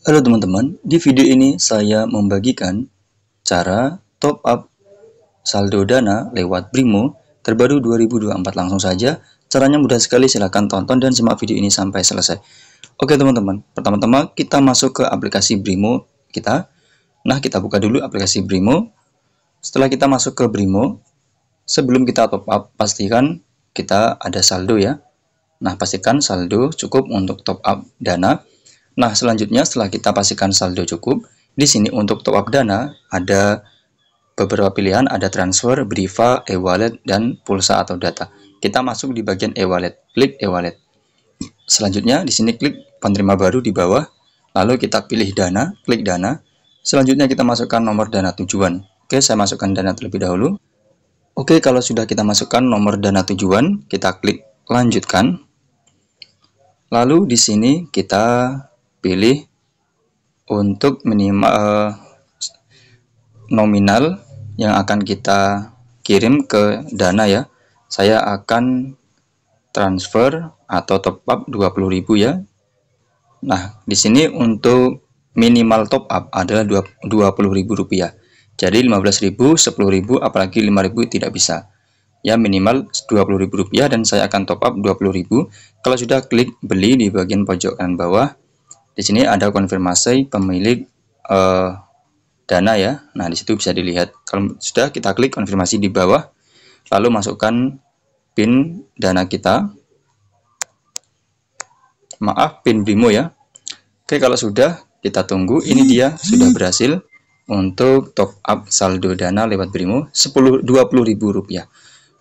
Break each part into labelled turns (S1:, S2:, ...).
S1: Halo teman-teman, di video ini saya membagikan cara top up saldo dana lewat Brimo terbaru 2024 langsung saja. Caranya mudah sekali, silahkan tonton dan simak video ini sampai selesai. Oke teman-teman, pertama-tama kita masuk ke aplikasi Brimo kita. Nah, kita buka dulu aplikasi Brimo. Setelah kita masuk ke Brimo, sebelum kita top up, pastikan kita ada saldo ya. Nah, pastikan saldo cukup untuk top up dana. Nah, selanjutnya setelah kita pastikan saldo cukup, di sini untuk top up dana ada beberapa pilihan, ada transfer, Briva, e-wallet, dan pulsa atau data. Kita masuk di bagian e-wallet, klik e-wallet. Selanjutnya di sini klik penerima baru di bawah, lalu kita pilih dana, klik dana. Selanjutnya kita masukkan nomor dana tujuan. Oke, saya masukkan dana terlebih dahulu. Oke, kalau sudah kita masukkan nomor dana tujuan, kita klik lanjutkan. Lalu di sini kita pilih untuk minimal eh, nominal yang akan kita kirim ke Dana ya. Saya akan transfer atau top up 20.000 ya. Nah, di sini untuk minimal top up adalah Rp20.000. Jadi 15.000, 10.000, apalagi 5.000 tidak bisa. Ya minimal Rp20.000 dan saya akan top up 20.000. Kalau sudah klik beli di bagian pojok kanan bawah. Di sini ada konfirmasi pemilik eh, dana ya. Nah, di situ bisa dilihat. Kalau sudah kita klik konfirmasi di bawah, lalu masukkan PIN dana kita. Maaf, PIN BRIMO ya. Oke, kalau sudah kita tunggu. Ini dia sudah berhasil untuk top up saldo dana lewat BRIMO Rp20.000.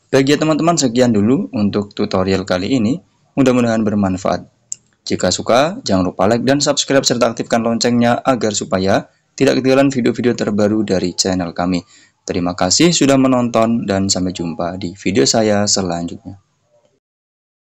S1: Bagi teman-teman, sekian dulu untuk tutorial kali ini. Mudah-mudahan bermanfaat. Jika suka, jangan lupa like dan subscribe serta aktifkan loncengnya agar supaya tidak ketinggalan video-video terbaru dari channel kami. Terima kasih sudah menonton dan sampai jumpa di video saya selanjutnya.